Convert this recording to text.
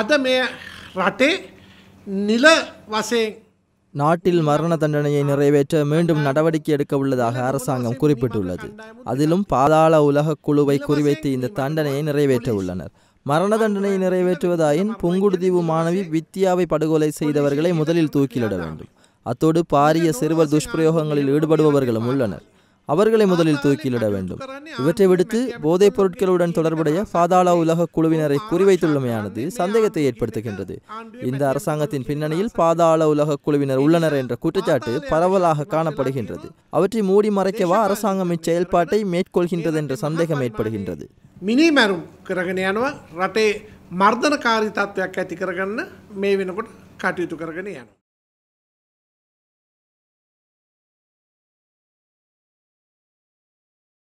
அத மே ரட்டே நில வசே நாட்டில் மரண தண்டனையை நிறைவேற்ற மீண்டும் நடவடிக்கை எடுக்க உள்ளதாக அரசாங்கம் குறிப்பிட்டுள்ளது அதிலும் பாதாள உலக குழுவை குறிவைத்து இந்த தண்டனையை நிறைவேற்ற உள்ளனர் மரண தண்டனையை நிறைவேற்றுவதாயின் புங்குடுதீவு மாணவி வித்யாவை படுகொலை செய்தவர்களை முதலில் தூக்கிலிட வேண்டும் அத்தோடு பாரிய சிறுவர் துஷ்பிரயோகங்களில் ஈடுபடுபவர்களும் உள்ளனர் அவர்களை முதலில் தூக்கிலிட வேண்டும் இவற்றை விடுத்து போதைப் பொருட்களுடன் தொடர்புடைய பாதாள உலக குழுவினரை குறிவைத்துள்ளமையானது சந்தேகத்தை ஏற்படுத்துகின்றது இந்த அரசாங்கத்தின் பின்னணியில் பாதாள உலக குழுவினர் உள்ளனர் என்ற குற்றச்சாட்டு பரவலாக காணப்படுகின்றது அவற்றை மூடி மறைக்கவா அரசாங்கம் இச்செயல்பாட்டை மேற்கொள்கின்றது என்ற சந்தேகம் ஏற்படுகின்றது மினி මැරුම් කරගෙන යනවා රටේ මර්ධනකාරී